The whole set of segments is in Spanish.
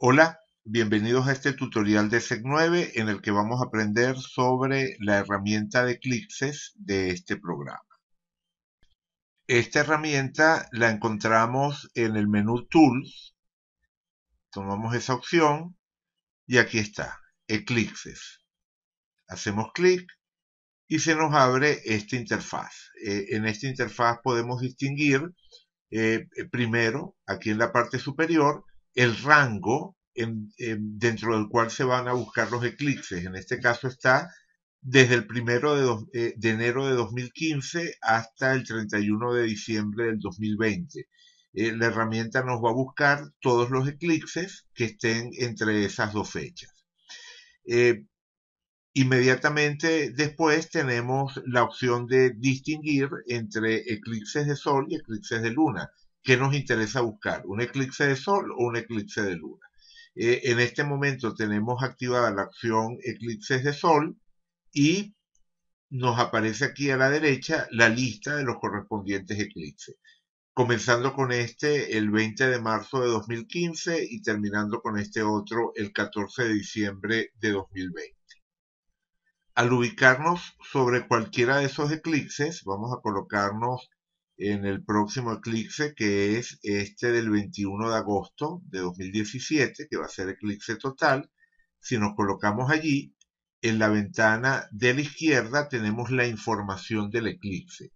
Hola, bienvenidos a este tutorial de SEC 9 en el que vamos a aprender sobre la herramienta de eclipses de este programa. Esta herramienta la encontramos en el menú Tools, tomamos esa opción y aquí está, Eclipses. Hacemos clic y se nos abre esta interfaz. Eh, en esta interfaz podemos distinguir eh, primero, aquí en la parte superior, el rango dentro del cual se van a buscar los eclipses. En este caso está desde el primero de, eh, enero de 2015 hasta el 31 de diciembre del 2020. Eh, la herramienta nos va a buscar todos los eclipses que estén entre esas dos fechas. Eh, inmediatamente después tenemos la opción de distinguir entre eclipses de sol y eclipses de luna. ¿qué nos interesa buscar? ¿Un eclipse de sol o un eclipse de luna? Eh, en este momento tenemos activada la acción eclipses de sol y nos aparece aquí a la derecha la lista de los correspondientes eclipses, comenzando con este el 20 de marzo de 2015 y terminando con este otro el 14 de diciembre de 2020. Al ubicarnos sobre cualquiera de esos eclipses, vamos a colocarnos en el próximo eclipse que es este del 21 de agosto de 2017, que va a ser eclipse total. Si nos colocamos allí, en la ventana de la izquierda tenemos la información del eclipse.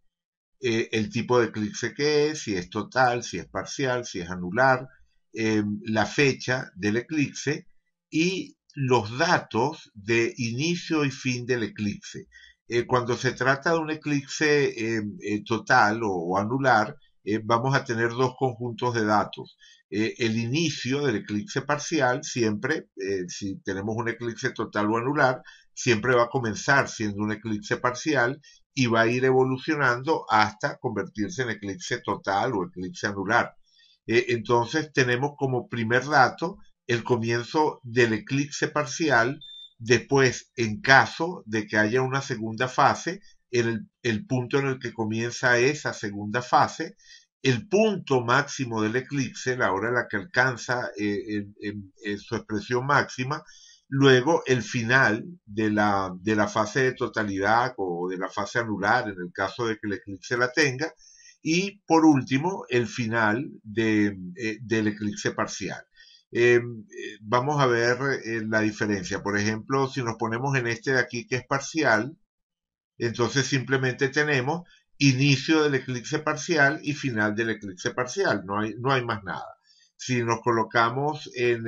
Eh, el tipo de eclipse que es, si es total, si es parcial, si es anular, em, la fecha del eclipse y los datos de inicio y fin del eclipse. Eh, cuando se trata de un eclipse eh, eh, total o, o anular, vamos a tener dos conjuntos de datos. el inicio del eclipse parcial siempre, si tenemos un eclipse total o anular, siempre va a comenzar siendo un eclipse parcial y va a ir evolucionando hasta convertirse en eclipse total o eclipse anular. entonces tenemos como primer dato el comienzo del eclipse parcial Después, en caso de que haya una segunda fase, el, punto en el que comienza esa segunda fase, el punto máximo del eclipse, la hora en la que alcanza eh, su expresión máxima, luego el final de la, fase de totalidad o de la fase anular, en el caso de que el eclipse la tenga, y por último, el final eh, del eclipse parcial. Eh, vamos a ver eh, la diferencia. Por ejemplo, si nos ponemos en este de aquí que es parcial, entonces simplemente tenemos inicio del eclipse parcial y final del eclipse parcial, no hay, no hay más nada. Si nos colocamos en,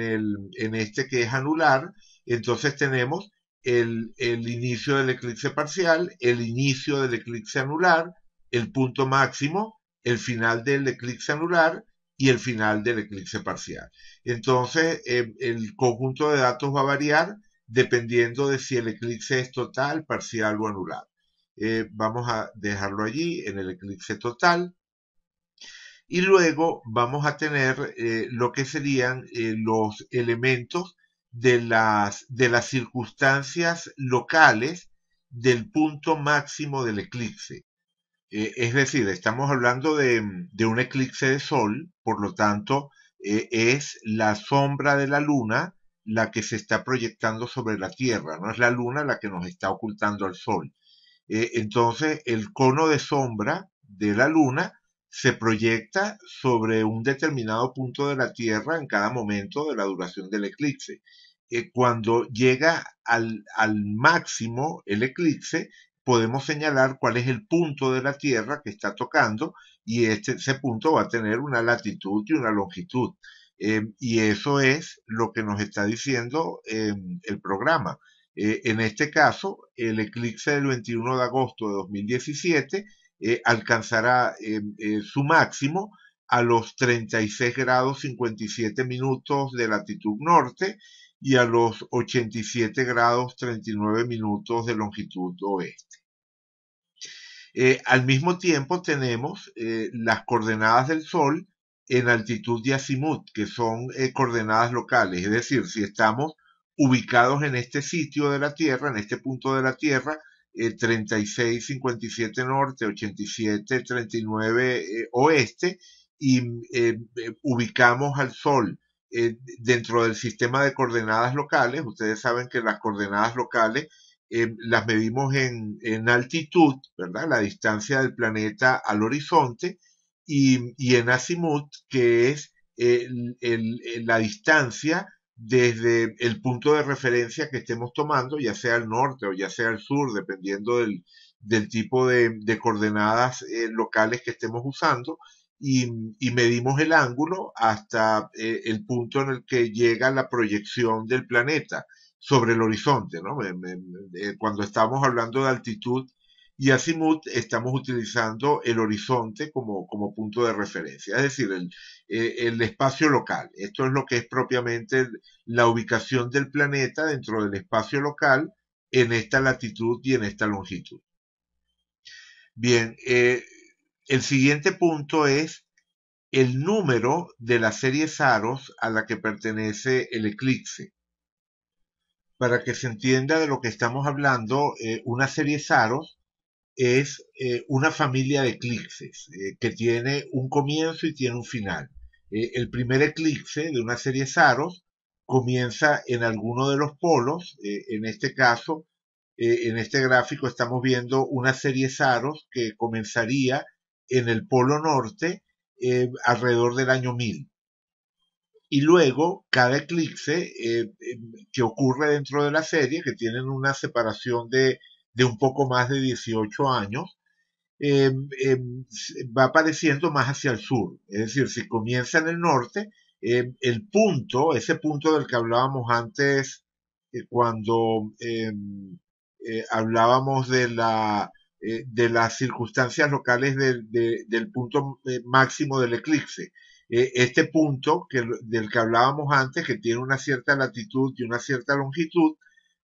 este que es anular, entonces tenemos el, el inicio del eclipse parcial, el inicio del eclipse anular, el punto máximo, el final del eclipse anular y el final del eclipse parcial. Entonces, eh, el conjunto de datos va a variar dependiendo de si el eclipse es total, parcial o anular. Eh, vamos a dejarlo allí en el eclipse total. Y luego vamos a tener eh, lo que serían los elementos de las, de las circunstancias locales del punto máximo del eclipse. Eh, es decir, estamos hablando de, un eclipse de sol, por lo tanto, eh, es la sombra de la luna la que se está proyectando sobre la Tierra, no es la luna la que nos está ocultando al sol. Eh, entonces, el cono de sombra de la luna se proyecta sobre un determinado punto de la Tierra en cada momento de la duración del eclipse. cuando llega al, máximo el eclipse, podemos señalar cuál es el punto de la Tierra que está tocando y este, ese punto va a tener una latitud y una longitud. Eh, y eso es lo que nos está diciendo em, el programa. Eh, en este caso, el eclipse del 21 de agosto de 2017 eh, alcanzará em, su máximo a los 36 grados 57 minutos de latitud norte y a los 87 grados 39 minutos de longitud oeste. Eh, al mismo tiempo tenemos eh, las coordenadas del Sol en altitud de azimut, que son eh, coordenadas locales. Es decir, si estamos ubicados en este sitio de la Tierra, en este punto de la Tierra, 36, 57 norte, 87, 39 oeste, y ubicamos al Sol dentro del sistema de coordenadas locales, ustedes saben que las coordenadas locales eh, las medimos en, altitud, ¿verdad? La distancia del planeta al horizonte y, en azimut, que es el, la distancia desde el punto de referencia que estemos tomando, ya sea al norte o ya sea al sur, dependiendo del, tipo de, coordenadas eh, locales que estemos usando, y, medimos el ángulo hasta eh, el punto en el que llega la proyección del planeta sobre el horizonte, ¿no? Eh, eh, cuando estamos hablando de altitud y azimut, estamos utilizando el horizonte como, como punto de referencia, es decir, eh, el, espacio local. Esto es lo que es propiamente la ubicación del planeta dentro del espacio local en esta latitud y en esta longitud. Bien, el siguiente punto es el número de la serie Saros a la que pertenece el eclipse para que se entienda de lo que estamos hablando, eh, una serie Saros es eh, una familia de eclipses eh, que tiene un comienzo y tiene un final. el primer eclipse de una serie Saros comienza en alguno de los polos, en este caso, en este gráfico estamos viendo una serie Saros que comenzaría en el polo norte alrededor del año 1000 y luego cada eclipse eh, em, que ocurre dentro de la serie, que tienen una separación de, un poco más de 18 años, em, em, va apareciendo más hacia el sur. Es decir, si comienza en el norte, el punto, ese punto del que hablábamos antes eh, cuando eh, hablábamos de la de las circunstancias locales del punto máximo del eclipse eh, este punto del que hablábamos antes, que tiene una cierta latitud y una cierta longitud,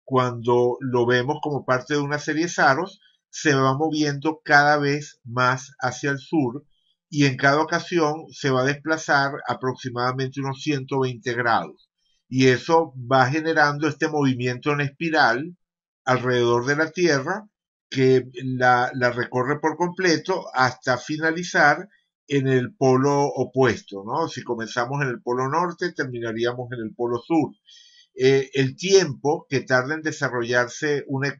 cuando lo vemos como parte de una serie Saros, se va moviendo cada vez más hacia el sur y en cada ocasión se va a desplazar aproximadamente unos 120 grados. Y eso va generando este movimiento en espiral alrededor de la Tierra que la recorre por completo hasta finalizar en el polo opuesto, ¿no? Si comenzamos en el polo norte, terminaríamos en el polo sur. Eh, el tiempo que tarda en desarrollarse una,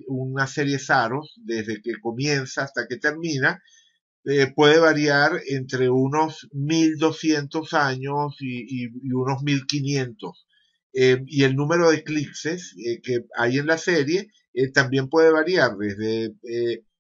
serie serie SAROS, desde que comienza hasta que termina, eh, puede variar entre unos 1200 años y, unos 1500. Eh, y el número de eclipses que hay en la serie también puede variar desde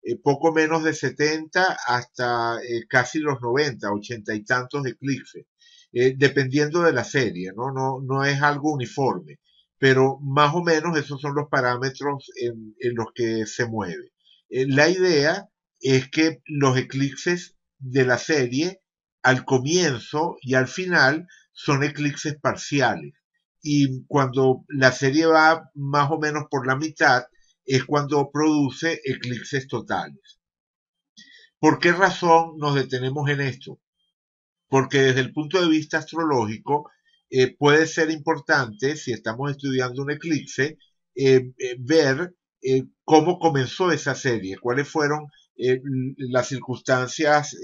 eh, poco menos de 70 hasta eh, casi los 90, 80 y tantos eclipses, eh, dependiendo de la serie, ¿no? ¿no? No es algo uniforme, pero más o menos esos son los parámetros en los que se mueve. la idea es que los eclipses de la serie al comienzo y al final son eclipses parciales. Y cuando la serie va más o menos por la mitad, es cuando produce eclipses totales. ¿Por qué razón nos detenemos en esto? Porque desde el punto de vista astrológico eh, puede ser importante, si estamos estudiando un eclipse, eh, eh, ver cómo comenzó esa serie, cuáles fueron las circunstancias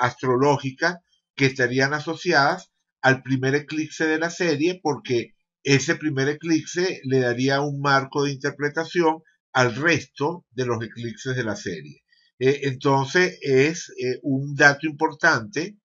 astrológicas que estarían asociadas al primer eclipse de la serie, porque ese primer eclipse le daría un marco de interpretación al resto de los eclipses de la serie. Eh, entonces es eh, un dato importante,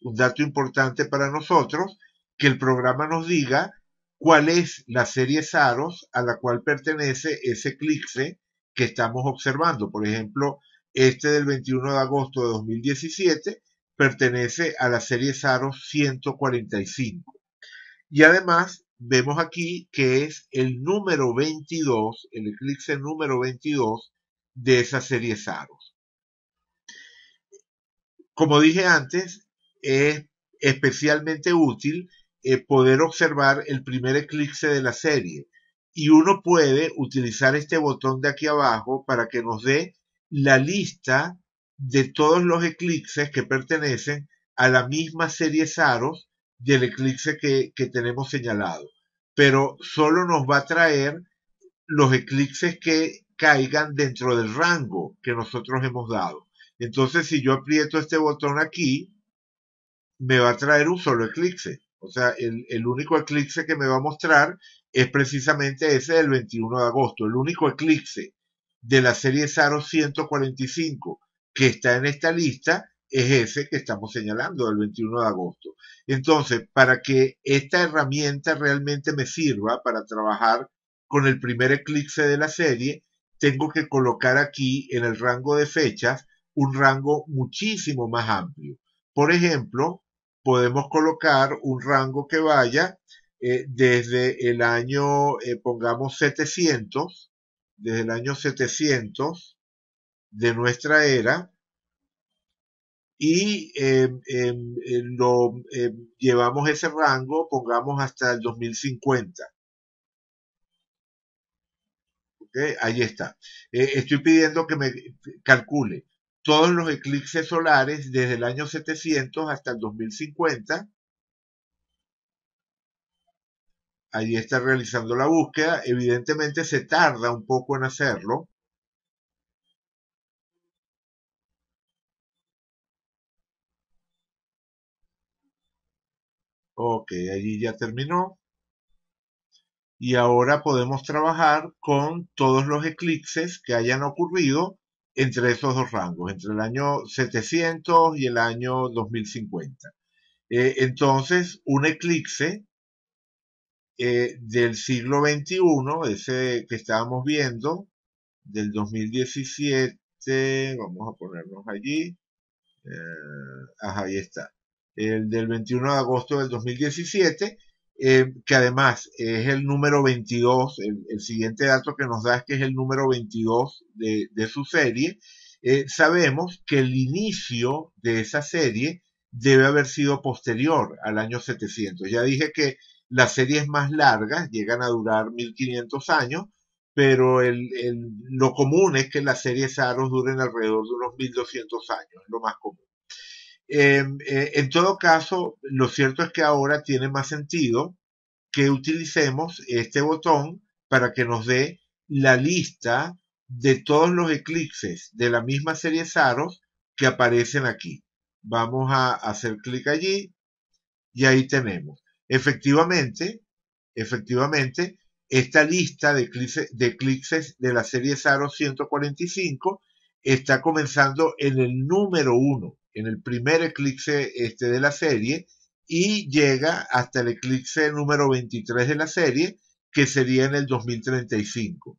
un dato importante para nosotros, que el programa nos diga cuál es la serie Saros a la cual pertenece ese eclipse que estamos observando. Por ejemplo, este del 21 de agosto de 2017 pertenece a la serie Saros 145. Y además vemos aquí que es el número 22, el eclipse número 22 de esa serie Saros. Como dije antes, es especialmente útil eh, poder observar el primer eclipse de la serie y uno puede utilizar este botón de aquí abajo para que nos dé la lista de todos los eclipses que pertenecen a la misma serie Saros del eclipse que, tenemos señalado. Pero solo nos va a traer los eclipses que caigan dentro del rango que nosotros hemos dado. Entonces, si yo aprieto este botón aquí, me va a traer un solo eclipse. O sea, el, único eclipse que me va a mostrar es precisamente ese del 21 de agosto. El único eclipse de la serie SARO 145 que está en esta lista es ese que estamos señalando, del 21 de agosto. Entonces, para que esta herramienta realmente me sirva para trabajar con el primer eclipse de la serie, tengo que colocar aquí en el rango de fechas un rango muchísimo más amplio. Por ejemplo, podemos colocar un rango que vaya eh, desde el año, eh, pongamos 700, desde el año 700 de nuestra era y eh, eh, eh, lo llevamos ese rango, pongamos hasta el 2050. Ahí está. estoy pidiendo que me calcule todos los eclipses solares desde el año 700 hasta el 2050. Ahí está realizando la búsqueda. Evidentemente se tarda un poco en hacerlo Ok, allí ya terminó. Y ahora podemos trabajar con todos los eclipses que hayan ocurrido entre esos dos rangos, entre el año 700 y el año 2050. Eh, entonces, un eclipse eh, del siglo XXI, ese que estábamos viendo, del 2017, vamos a ponernos allí, eh, ahí está el del 21 de agosto del 2017, eh, que además es el número 22, el, siguiente dato que nos da es que es el número 22 de, su serie, eh, sabemos que el inicio de esa serie debe haber sido posterior al año 700. Ya dije que las series más largas llegan a durar 1500 años, pero lo común es que las series Aros duren alrededor de unos 1200 años, es lo más común. Em, eh, en todo caso, lo cierto es que ahora tiene más sentido que utilicemos este botón para que nos dé la lista de todos los eclipses de la misma serie Saros que aparecen aquí. Vamos a hacer clic allí y ahí tenemos. Efectivamente, efectivamente, esta lista de eclipses de, eclipses de la serie Saros 145 está comenzando en el número 1 en el primer eclipse este de la serie y llega hasta el eclipse número 23 de la serie, que sería en el 2035.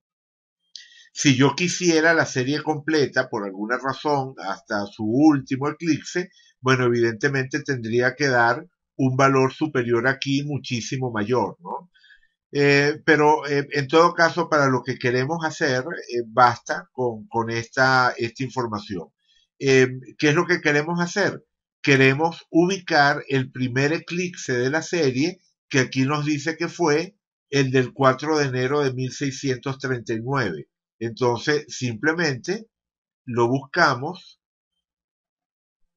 Si yo quisiera la serie completa, por alguna razón, hasta su último eclipse, bueno, evidentemente tendría que dar un valor superior aquí muchísimo mayor, ¿no? Eh, pero eh, en todo caso, para lo que queremos hacer, eh, basta con, esta información. Em, ¿qué es lo que queremos hacer? Queremos ubicar el primer eclipse de la serie, que aquí nos dice que fue el del 4 de enero de 1639. Entonces, simplemente lo buscamos.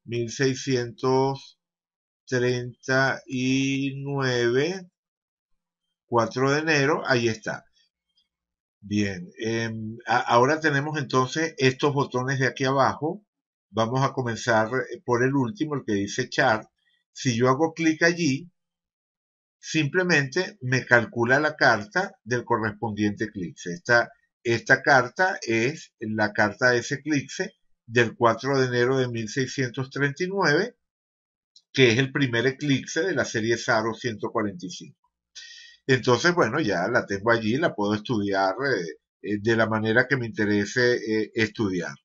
1639, 4 de enero, ahí está. Bien, em, ahora tenemos entonces estos botones de aquí abajo Vamos a comenzar eh, por el último, el que dice chart. Si yo hago clic allí, simplemente me calcula la carta del correspondiente eclipse. Esta, esta carta es la carta de ese eclipse del 4 de enero de 1639, que es el primer eclipse de la serie Saro 145. Entonces, bueno, ya la tengo allí, la puedo estudiar eh, eh, de la manera que me interese estudiarla.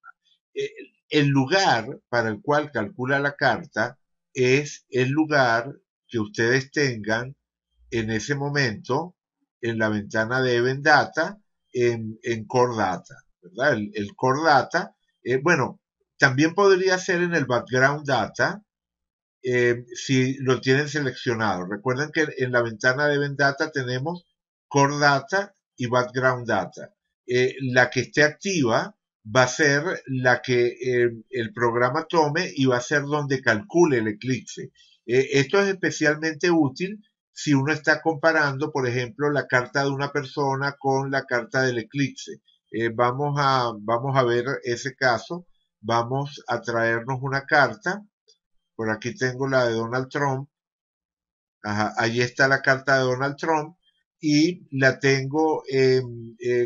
El lugar para el cual calcula la carta es el lugar que ustedes tengan en ese momento en la ventana de Event Data en, en Core Data, ¿verdad? El, el Core Data, eh, bueno, también podría ser en el Background Data eh, si lo tienen seleccionado. Recuerden que en la ventana de Event Data tenemos Core Data y Background Data. Eh, la que esté activa va a ser la que eh, el programa tome y va a ser donde calcule el eclipse. Eh, esto es especialmente útil si uno está comparando, por ejemplo, la carta de una persona con la carta del eclipse. Eh, vamos, a, vamos a ver ese caso. Vamos a traernos una carta. Por aquí tengo la de Donald Trump. Ajá, ahí está la carta de Donald Trump y la tengo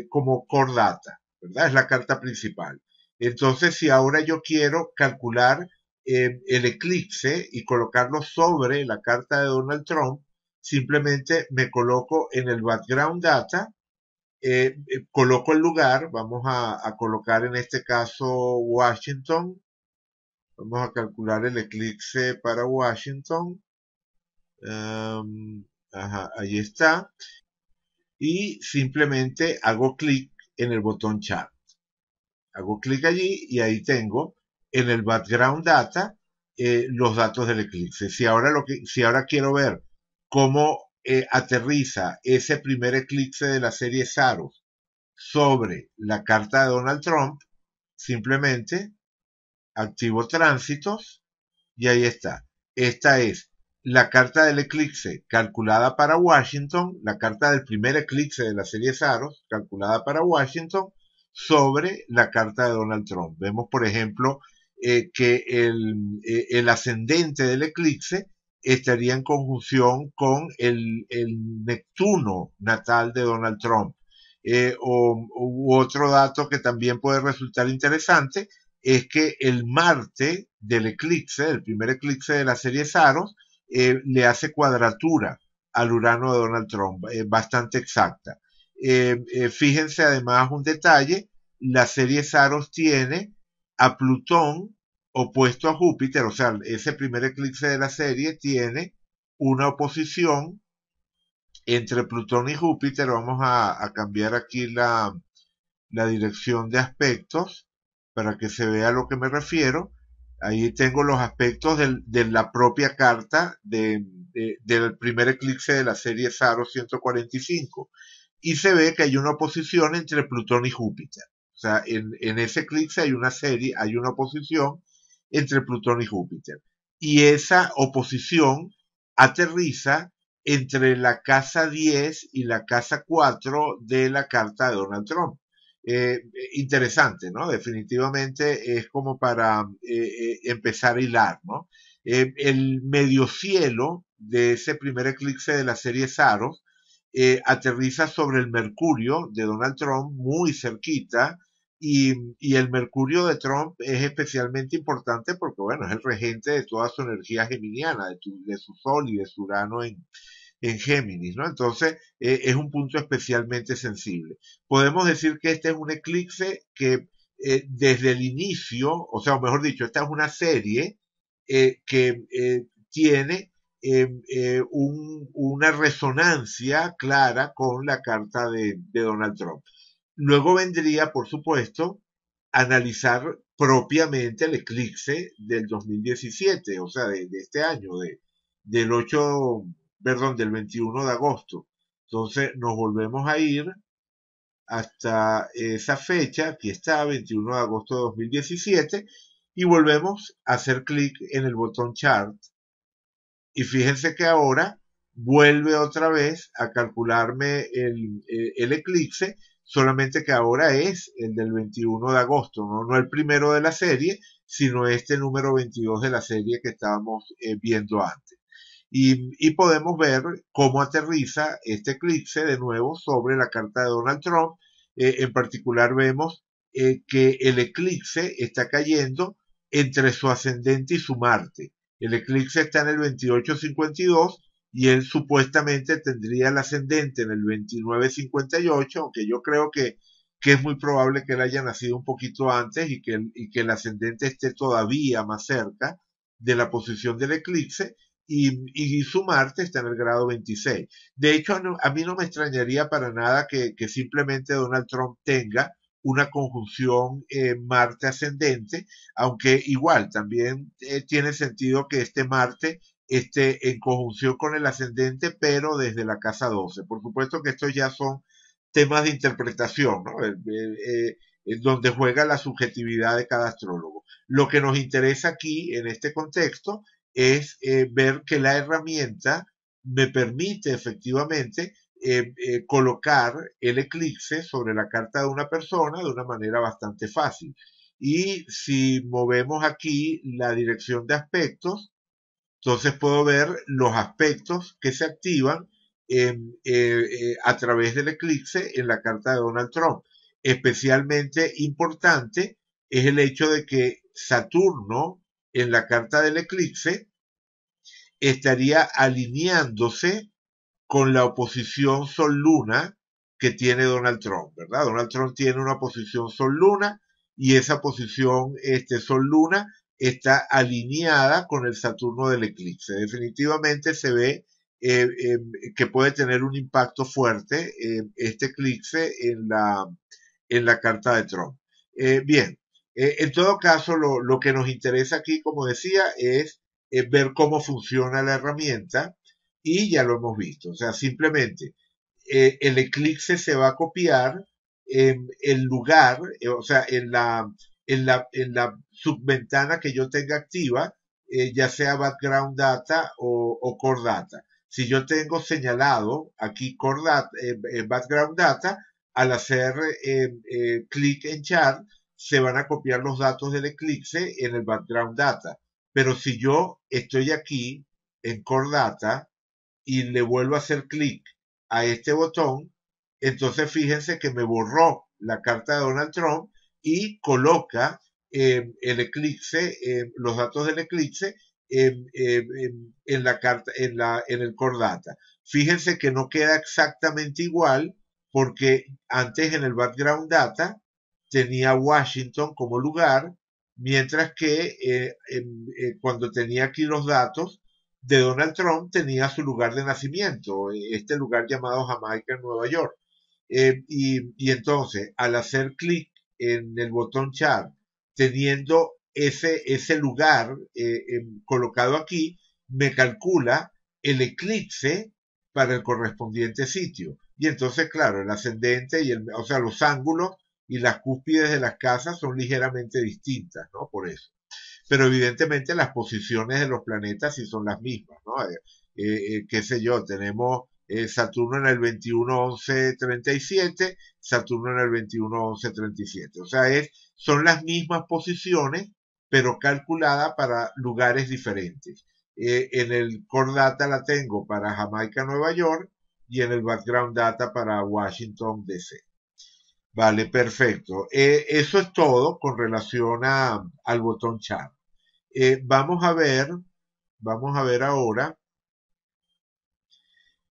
como cordata. Es la carta principal. Entonces, si ahora yo quiero calcular eh, el eclipse y colocarlo sobre la carta de Donald Trump, simplemente me coloco en el background data, eh, eh, coloco el lugar, vamos a, colocar en este caso Washington, vamos a calcular el eclipse para Washington, em, ahí está, y simplemente hago clic en el botón chat. Hago clic allí y ahí tengo en el background data eh, los datos del eclipse. Si ahora, lo que, si ahora quiero ver cómo eh, aterriza ese primer eclipse de la serie Saros sobre la carta de Donald Trump, simplemente activo tránsitos y ahí está. Esta es la carta del eclipse calculada para Washington, la carta del primer eclipse de la serie Saros calculada para Washington sobre la carta de Donald Trump. Vemos, por ejemplo, eh, que eh, el, ascendente del eclipse estaría en conjunción con el, Neptuno natal de Donald Trump. Eh, o, otro dato que también puede resultar interesante es que el Marte del eclipse, el primer eclipse de la serie Saros, eh, le hace cuadratura al Urano de Donald Trump, es eh, bastante exacta. Eh, fíjense además un detalle, la serie Saros tiene a Plutón opuesto a Júpiter, o sea, ese primer eclipse de la serie tiene una oposición entre Plutón y Júpiter. Vamos a, cambiar aquí la, la dirección de aspectos para que se vea a lo que me refiero. Ahí tengo los aspectos de la propia carta del primer eclipse de la serie Saro 145. Y se ve que hay una oposición entre Plutón y Júpiter. O sea, en ese eclipse hay una serie, hay una oposición entre Plutón y Júpiter. Y esa oposición aterriza entre la casa 10 y la casa 4 de la carta de Donald Trump eh, interesante, ¿no? Definitivamente es como para eh, eh, empezar a hilar, ¿no? Eh, el medio cielo de ese primer eclipse de la serie Saros aterriza sobre el Mercurio de Donald Trump muy cerquita y, y el Mercurio de Trump es especialmente importante porque, bueno, es el regente de toda su energía geminiana, de, de su Sol y de su Urano en, en Géminis, ¿no? Entonces eh, es un punto especialmente sensible. Podemos decir que este es un eclipse que eh, desde el inicio, o sea, mejor dicho, esta es una serie eh, que tiene em, una resonancia clara con la carta de, Donald Trump. Luego vendría, por supuesto, analizar propiamente el eclipse del 2017, o sea, de, este año, de, del 8 perdón, del 21 de agosto. Entonces nos volvemos a ir hasta esa fecha, que está 21 de agosto de 2017, y volvemos a hacer clic en el botón chart. Y fíjense que ahora vuelve otra vez a calcularme el, eclipse, solamente que ahora es el del 21 de agosto, ¿no? el primero de la serie, sino este número 22 de la serie que estábamos eh, viendo antes. Y, y, podemos ver cómo aterriza este eclipse de nuevo sobre la carta de Donald Trump. Eh, en particular vemos eh, que el eclipse está cayendo entre su ascendente y su Marte. El eclipse está en el 2852 y él supuestamente tendría el ascendente en el 2958, aunque yo creo que, que es muy probable que él haya nacido un poquito antes y que, y que el ascendente esté todavía más cerca de la posición del eclipse y, su Marte está en el grado 26. De hecho, a mí no me extrañaría para nada que, simplemente Donald Trump tenga una conjunción eh, Marte ascendente, aunque igual también eh, tiene sentido que este Marte esté en conjunción con el ascendente, pero desde la casa 12. Por supuesto que estos ya son temas de interpretación, ¿no? Eh, donde juega la subjetividad de cada astrólogo. Lo que nos interesa aquí, en este contexto, es eh, ver que la herramienta me permite efectivamente eh, eh, colocar el eclipse sobre la carta de una persona de una manera bastante fácil. Y si movemos aquí la dirección de aspectos, entonces puedo ver los aspectos que se activan a través del eclipse en la carta de Donald Trump. Especialmente importante es el hecho de que Saturno en la carta del eclipse, estaría alineándose con la oposición Sol-Luna que tiene Donald Trump, ¿verdad? Donald Trump tiene una posición Sol-Luna y esa posición este, Sol-Luna está alineada con el Saturno del eclipse. Definitivamente se ve eh, em, que puede tener un impacto fuerte eh, este eclipse en la, en la carta de Trump. Eh, bien, eh, en todo caso, lo, que nos interesa aquí, como decía, es eh, ver cómo funciona la herramienta y ya lo hemos visto. O sea, simplemente eh, el eclipse se va a copiar en el lugar, o sea, en la, en la, subventana que yo tenga activa, ya sea background data o, o, core data. Si yo tengo señalado aquí core data, background data, al hacer clic en chart, se van a copiar los datos del Eclipse en el background data. Pero si yo estoy aquí en Core Data y le vuelvo a hacer clic a este botón, entonces fíjense que me borró la carta de Donald Trump y coloca eh, el eclipse, eh, los datos del eclipse en, eh, la carta, en, en el Core Data. Fíjense que no queda exactamente igual porque antes en el background data tenía Washington como lugar, mientras que eh, eh, cuando tenía aquí los datos de Donald Trump tenía su lugar de nacimiento, este lugar llamado Jamaica Nueva York. Eh, y, entonces, al hacer clic en el botón Chart, teniendo ese, ese lugar colocado aquí, me calcula el eclipse para el correspondiente sitio. Y entonces, claro, el ascendente y el, o sea, los ángulos y las cúspides de las casas son ligeramente distintas, ¿no? Por eso. Pero evidentemente las posiciones de los planetas sí son las mismas, ¿no? Eh, eh, eh qué sé yo, tenemos eh, Saturno en el 21-11-37, Saturno en el 21-11-37. O sea, es, son las mismas posiciones, pero calculadas para lugares diferentes. en el Core Data la tengo para Jamaica, Nueva York, y en el Background Data para Washington, D.C. Vale, perfecto. Eh, eso es todo con relación al botón chat. Eh, vamos a ver, vamos a ver ahora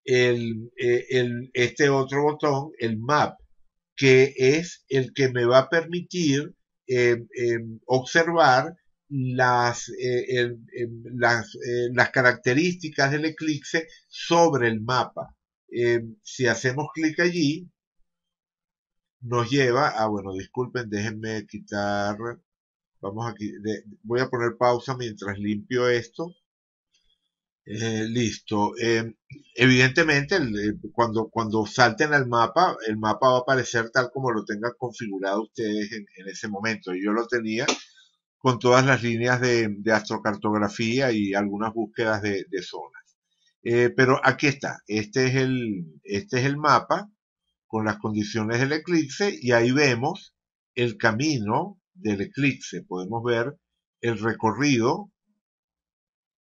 eh, este otro botón, el map, que es el que me va a permitir em, em, observar em, las características del eclipse sobre el mapa. si hacemos clic allí, nos lleva a, bueno, disculpen, déjenme quitar, vamos aquí, voy a poner pausa mientras limpio esto. Eh, listo. Eh, evidentemente, cuando, cuando salten al mapa, el mapa va a aparecer tal como lo tengan configurado ustedes en, ese momento. Yo lo tenía con todas las líneas de, astrocartografía y algunas búsquedas de, zonas. Eh, pero aquí está. Este es el, este es el mapa con las condiciones del eclipse y ahí vemos el camino del eclipse. Podemos ver el recorrido,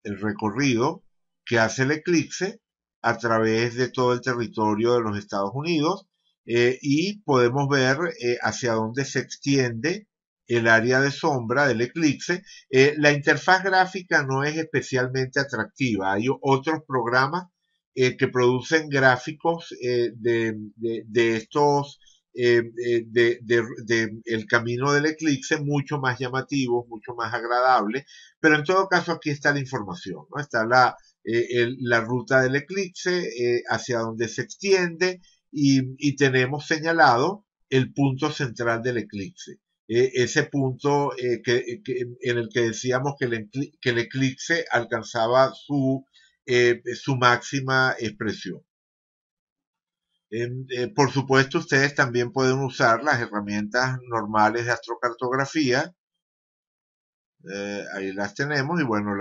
el recorrido que hace el eclipse a través de todo el territorio de los Estados Unidos eh, y podemos ver eh, hacia dónde se extiende el área de sombra del eclipse. Eh, la interfaz gráfica no es especialmente atractiva. Hay otros programas eh, que producen gráficos eh, de, estos, eh, de, el camino del eclipse, mucho más llamativos, mucho más agradables. Pero en todo caso aquí está la información, ¿no? Está la, la ruta del eclipse, hacia donde se extiende, y, tenemos señalado el punto central del eclipse. ese punto que, en el que decíamos que el eclipse alcanzaba su eh, su máxima expresión. Eh, por supuesto, ustedes también pueden usar las herramientas normales de astrocartografía. Eh, ahí las tenemos y bueno,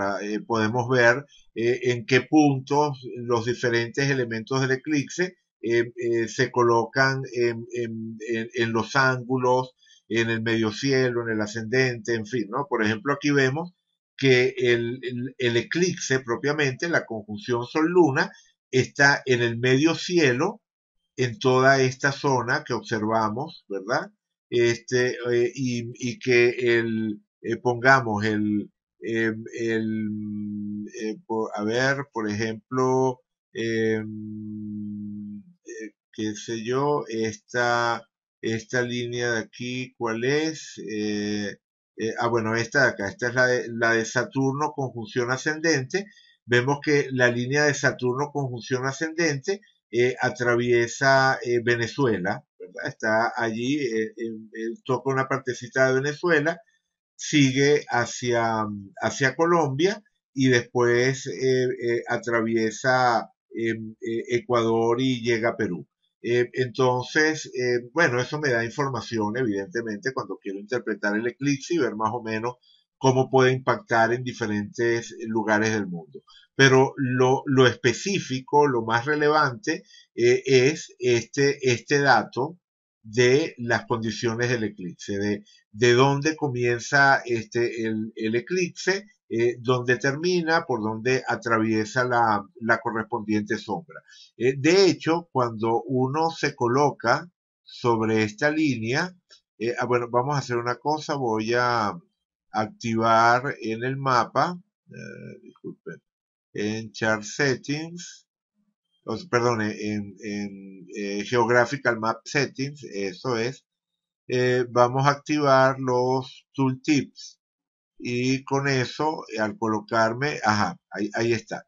podemos ver en qué puntos los diferentes elementos del eclipse se colocan en, en los ángulos, en el medio cielo, en el ascendente, en fin, ¿no? Por ejemplo, aquí vemos que el, el, eclipse propiamente, la conjunción Sol-Luna, está en el medio cielo, en toda esta zona que observamos, ¿verdad? Este, eh, y, y, que el, eh, pongamos el, em, el eh, a ver, por ejemplo, em, qué sé yo, esta, esta línea de aquí, ¿cuál es? Eh, ah bueno, esta de acá, esta es la de, la de Saturno conjunción ascendente, vemos que la línea de Saturno conjunción ascendente eh, atraviesa eh, Venezuela, ¿verdad? está allí, toca una partecita de Venezuela, sigue hacia, hacia Colombia y después atraviesa em, Ecuador y llega a Perú. Eh, entonces, eh, bueno, eso me da información, evidentemente, cuando quiero interpretar el eclipse y ver más o menos cómo puede impactar en diferentes lugares del mundo. Pero lo, lo específico, lo más relevante, eh, es este, este dato de las condiciones del eclipse, de, de dónde comienza este, el eclipse eh, donde termina, por donde atraviesa la, la correspondiente sombra. Eh, de hecho, cuando uno se coloca sobre esta línea, eh, ah, bueno, vamos a hacer una cosa, voy a activar en el mapa, eh, disculpen, en chart settings, perdón, en, en geographical map settings, eso es, vamos a activar los tooltips y con eso, eh, al colocarme, ajá, ahí, está.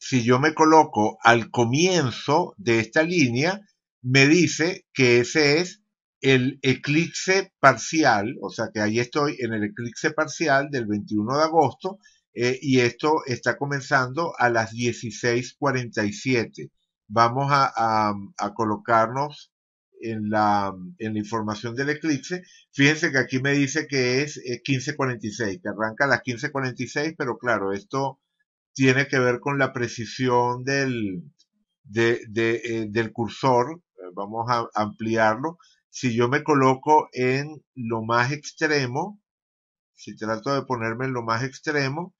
Si yo me coloco al comienzo de esta línea, me dice que ese es el eclipse parcial, o sea que ahí estoy en el eclipse parcial del 21 de agosto eh, y esto está comenzando a las 16:47. Vamos a colocarnos en la, información del eclipse. Fíjense que aquí me dice que es 1546, eh, que arranca a las 1546, pero claro, esto tiene que ver con la precisión del, eh, del cursor. Eh, vamos a ampliarlo. Si yo me coloco en lo más extremo, si trato de ponerme en lo más extremo,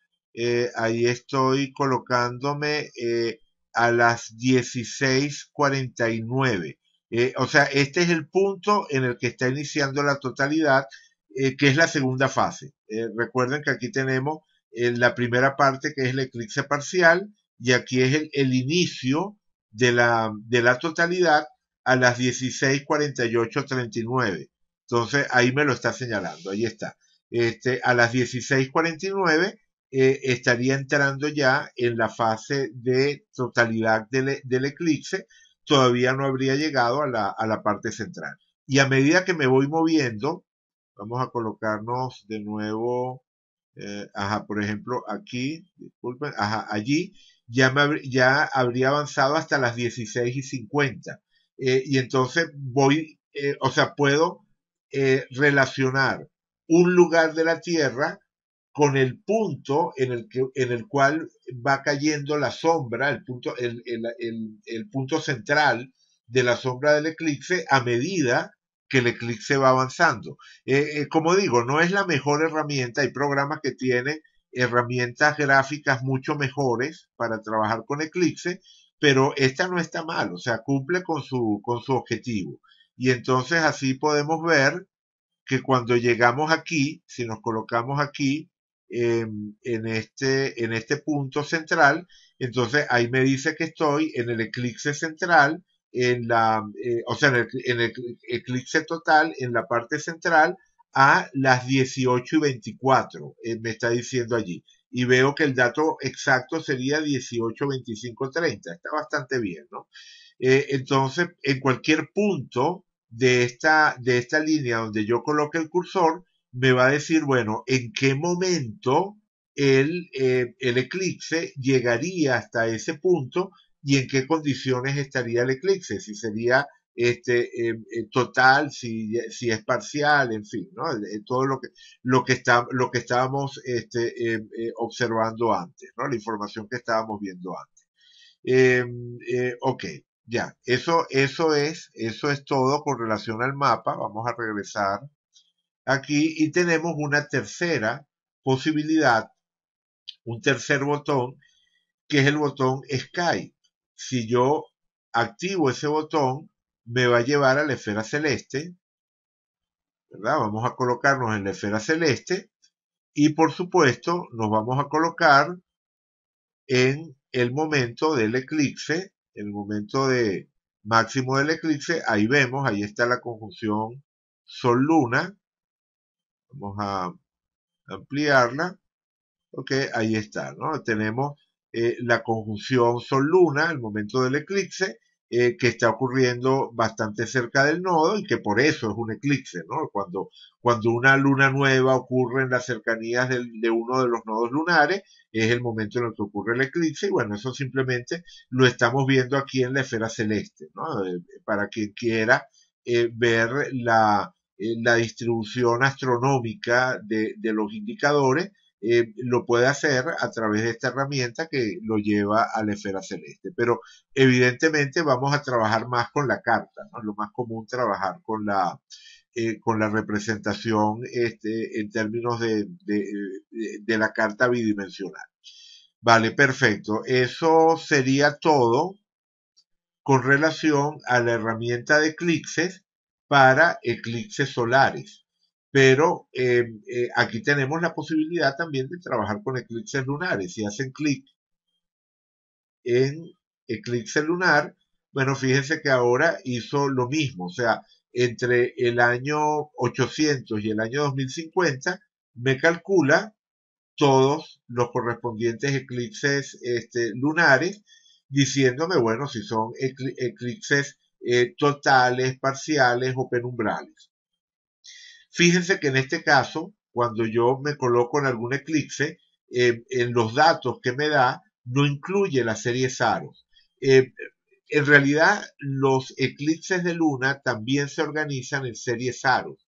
ahí estoy colocándome a las 16.49. Eh, o sea, este es el punto en el que está iniciando la totalidad, eh, que es la segunda fase. Eh, recuerden que aquí tenemos la primera parte que es el eclipse parcial y aquí es el, inicio de la, totalidad a las 16.48.39. Entonces ahí me lo está señalando, ahí está. Este, a las 16.49 estaría entrando ya en la fase de totalidad del, eclipse todavía no habría llegado a la, parte central. Y a medida que me voy moviendo, vamos a colocarnos de nuevo, eh, por ejemplo, aquí, disculpen, ajá, allí, ya, ya habría avanzado hasta las 16 y 50. Eh, y entonces voy, eh, o sea, puedo relacionar un lugar de la Tierra con el punto en el, que, en el cual va cayendo la sombra, el punto, el, punto central de la sombra del eclipse a medida que el eclipse va avanzando. Eh, eh, como digo, no es la mejor herramienta, hay programas que tienen herramientas gráficas mucho mejores para trabajar con eclipse, pero esta no está mal, o sea, cumple con su, con su objetivo. Y entonces así podemos ver que cuando llegamos aquí, si nos colocamos aquí, en, este, en este punto central. Entonces ahí me dice que estoy en el eclipse central, en la, eh, o sea, en el, eclipse total, en la parte central, a las 18 y 24, eh, me está diciendo allí. Y veo que el dato exacto sería 18, 25, 30. Está bastante bien, ¿no? Eh, entonces, en cualquier punto de esta, de esta línea donde yo coloque el cursor, me va a decir, bueno, en qué momento el, eh, el eclipse llegaría hasta ese punto y en qué condiciones estaría el eclipse, si sería este, eh, eh, total, si, es parcial, en fin, ¿no? todo lo que, lo que, está, lo que estábamos este, observando antes, ¿no? la información que estábamos viendo antes. Em, ok, ya, eso, eso, es, eso es todo con relación al mapa, vamos a regresar aquí y tenemos una tercera posibilidad, un tercer botón, que es el botón Skype. Si yo activo ese botón, me va a llevar a la esfera celeste, Vamos a colocarnos en la esfera celeste y por supuesto nos vamos a colocar en el momento del eclipse, el momento de máximo del eclipse, ahí vemos, ahí está la conjunción Sol-Luna, Vamos a ampliarla. Ok, ahí está, ¿no? Tenemos eh, la conjunción Sol-Luna, el momento del eclipse, eh, que está ocurriendo bastante cerca del nodo y que por eso es un eclipse, ¿no? Cuando, cuando una luna nueva ocurre en las cercanías de uno de los nodos lunares, es el momento en el que ocurre el eclipse y bueno, eso simplemente lo estamos viendo aquí en la esfera celeste, ¿no? Eh, para quien quiera ver la, eh, la distribución astronómica de, los indicadores, eh, lo puede hacer a través de esta herramienta que lo lleva a la esfera celeste. Pero evidentemente vamos a trabajar más con la carta, es Lo más común trabajar con la, eh, con la representación este, en términos de, de, la carta bidimensional. Vale, perfecto. Eso sería todo con relación a la herramienta de Clixes para eclipses solares. Pero eh, eh, aquí tenemos la posibilidad también de trabajar con eclipses lunares. Si hacen clic en eclipse lunar, bueno, fíjense que ahora hizo lo mismo. O sea, entre el año 800 y el año 2050, me calcula todos los correspondientes eclipses este, lunares, diciéndome, bueno, si son eclipses eh, totales, parciales o penumbrales. Fíjense que en este caso, cuando yo me coloco en algún eclipse, eh, en los datos que me da, no incluye la serie Saros. Eh, en realidad, los eclipses de luna también se organizan en series Saros,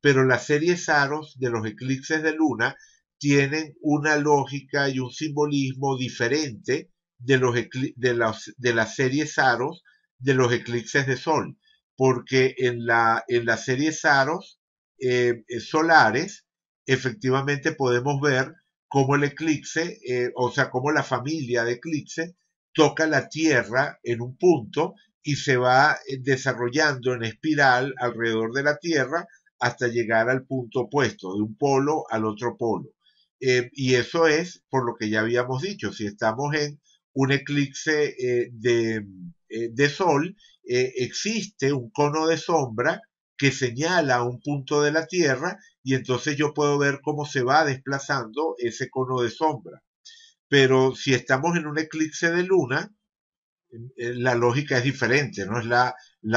pero las series Saros de los eclipses de luna tienen una lógica y un simbolismo diferente de, las, de series Saros de los eclipses de sol, porque en la, en la serie Saros eh, eh, solares, efectivamente podemos ver cómo el eclipse, eh, o sea, cómo la familia de eclipse toca la Tierra en un punto y se va desarrollando en espiral alrededor de la Tierra hasta llegar al punto opuesto, de un polo al otro polo. y eso es por lo que ya habíamos dicho, si estamos en un eclipse eh, eh, de, sol, eh, existe un cono de sombra que señala un punto de la Tierra y entonces yo puedo ver cómo se va desplazando ese cono de sombra. Pero si estamos en un eclipse de luna, la lógica es diferente, ¿no? Es la,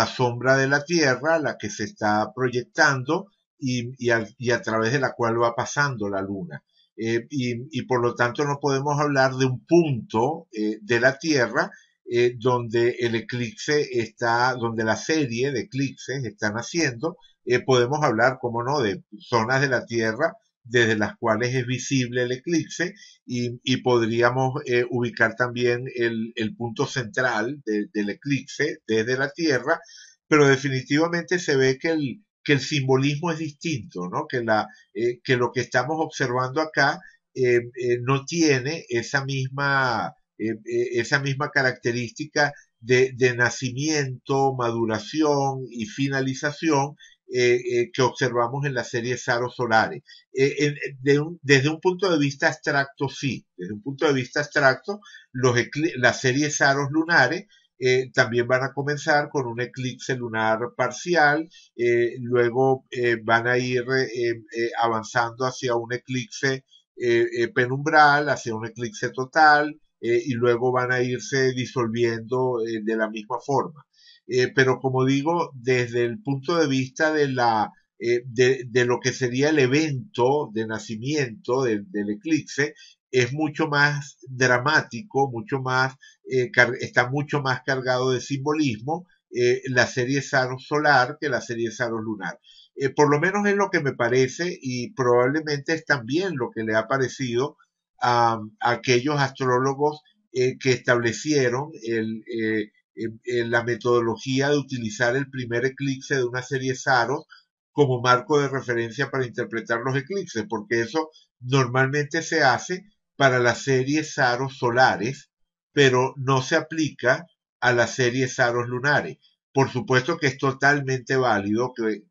sombra de la Tierra la que se está proyectando y a través de la cual va pasando la luna. Eh, y, por lo tanto no podemos hablar de un punto eh, de la Tierra eh, donde el eclipse está, donde la serie de eclipses están haciendo, podemos hablar, como no, de zonas de la Tierra desde las cuales es visible el eclipse y, podríamos ubicar también el, punto central del eclipse desde la Tierra, pero definitivamente se ve que el, que el simbolismo es distinto, ¿no? que, la, eh, que lo que estamos observando acá eh, eh, no tiene esa misma, esa misma característica de, de, nacimiento, maduración y finalización que observamos en la serie Saro solares. desde un punto de vista abstracto, sí, desde un punto de vista abstracto, las series serie Saros Lunares eh, también van a comenzar con un eclipse lunar parcial, eh, luego eh, van a ir avanzando hacia un eclipse penumbral, hacia un eclipse total, y luego van a irse disolviendo de la misma forma. pero como digo, desde el punto de vista de la de, lo que sería el evento de nacimiento del eclipse, es mucho más dramático, mucho más, eh, está mucho más cargado de simbolismo eh, la serie Saros Solar que la serie Saros Lunar. Eh, por lo menos es lo que me parece y probablemente es también lo que le ha parecido a, aquellos astrólogos que establecieron la metodología de utilizar el primer eclipse de una serie Saros como marco de referencia para interpretar los eclipses, porque eso normalmente se hace para las series aros solares, pero no se aplica a las series aros lunares. Por supuesto que es totalmente válido que,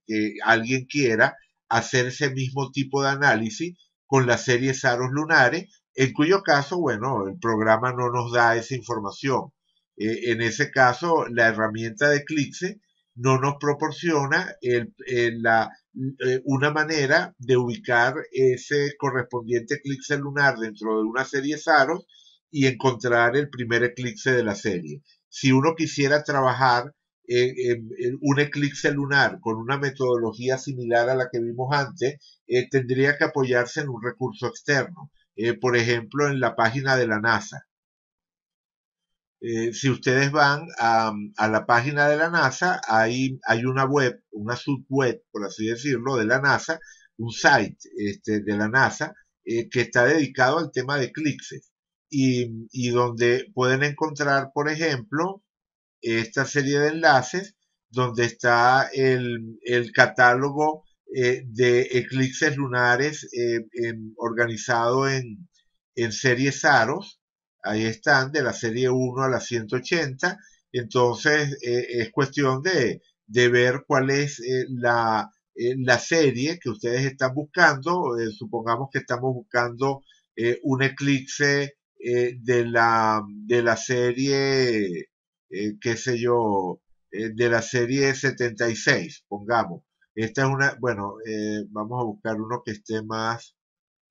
alguien quiera hacer ese mismo tipo de análisis con las series aros lunares, en cuyo caso, bueno, el programa no nos da esa información. Eh, en ese caso, la herramienta de Eclipse no nos proporciona el, la, eh, una manera de ubicar ese correspondiente eclipse lunar dentro de una serie Saros y encontrar el primer eclipse de la serie. Si uno quisiera trabajar en, un eclipse lunar con una metodología similar a la que vimos antes, eh, tendría que apoyarse en un recurso externo, eh, por ejemplo, en la página de la NASA. Eh, si ustedes van a, la página de la NASA, hay, hay una web, una subweb, por así decirlo, de la NASA, un site este, de la NASA eh, que está dedicado al tema de Eclipses. y, donde pueden encontrar, por ejemplo, esta serie de enlaces donde está el, catálogo eh, de eclipses lunares organizado en, en series aros ahí están, de la serie 1 a la 180. Entonces eh, es cuestión de, de, ver cuál es eh, la, eh, la, serie que ustedes están buscando. supongamos que estamos buscando un eclipse de, la, de la serie, qué sé yo, de la serie 76, pongamos. Esta es una, bueno, vamos a buscar uno que esté más,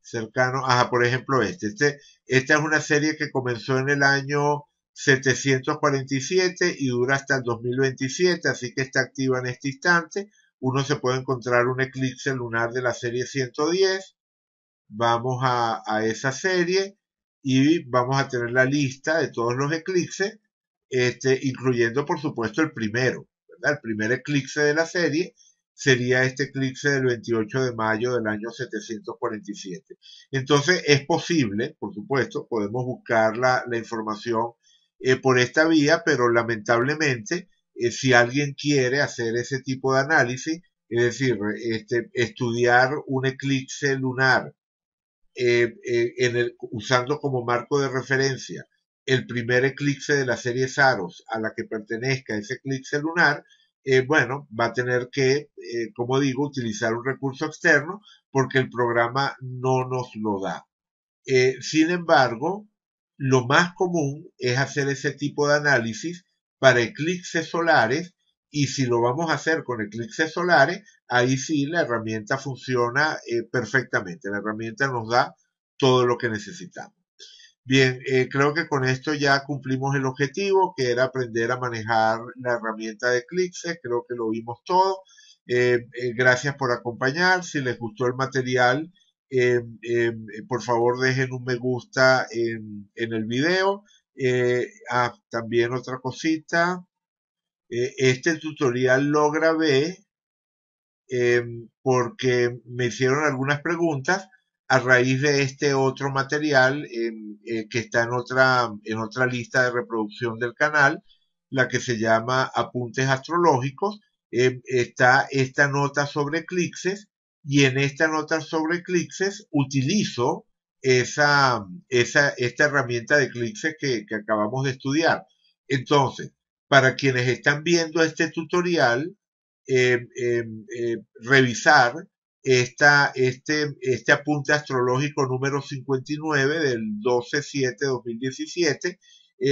cercano, ajá, por ejemplo este. este. Esta es una serie que comenzó en el año 747 y dura hasta el 2027, así que está activa en este instante. Uno se puede encontrar un eclipse lunar de la serie 110. Vamos a, esa serie y vamos a tener la lista de todos los eclipses, este, incluyendo por supuesto el primero, ¿verdad? El primer eclipse de la serie sería este eclipse del 28 de mayo del año 747. Entonces es posible, por supuesto, podemos buscar la, información eh, por esta vía, pero lamentablemente eh, si alguien quiere hacer ese tipo de análisis, es decir, este, estudiar un eclipse lunar eh, usando como marco de referencia el primer eclipse de la serie Saros a la que pertenezca ese eclipse lunar, eh, bueno, va a tener que, eh, como digo, utilizar un recurso externo porque el programa no nos lo da. Eh, sin embargo, lo más común es hacer ese tipo de análisis para eclipses solares y si lo vamos a hacer con eclipses solares, ahí sí la herramienta funciona perfectamente. La herramienta nos da todo lo que necesitamos. Bien, eh, creo que con esto ya cumplimos el objetivo, que era aprender a manejar la herramienta de Eclipse. Creo que lo vimos todo. Eh, eh, gracias por acompañar. Si les gustó el material, por favor dejen un me gusta en, en el video. Ah, también otra cosita. este tutorial lo grabé porque me hicieron algunas preguntas a raíz de este otro material eh, que está en otra, en otra lista de reproducción del canal, la que se llama Apuntes Astrológicos, eh, está esta nota sobre eclipses, y en esta nota sobre eclipses, utilizo esa, esta herramienta de eclipses que acabamos de estudiar. Entonces, para quienes están viendo este tutorial, eh, revisar esta, este, este apunte astrológico número 59 del 12-7-2017 eh,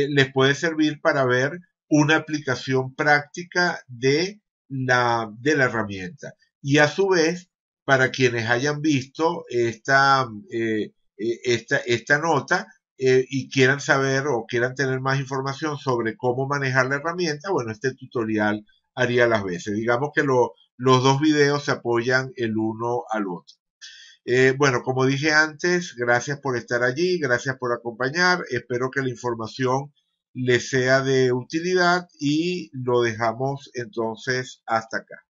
les puede servir para ver una aplicación práctica de la, de la herramienta. Y a su vez, para quienes hayan visto esta, eh, eh, esta, esta nota y quieran saber o quieran tener más información sobre cómo manejar la herramienta, bueno, este tutorial haría las veces. Digamos que lo, los dos videos se apoyan el uno al otro. Eh, bueno, como dije antes, gracias por estar allí, gracias por acompañar. Espero que la información les sea de utilidad y lo dejamos entonces hasta acá.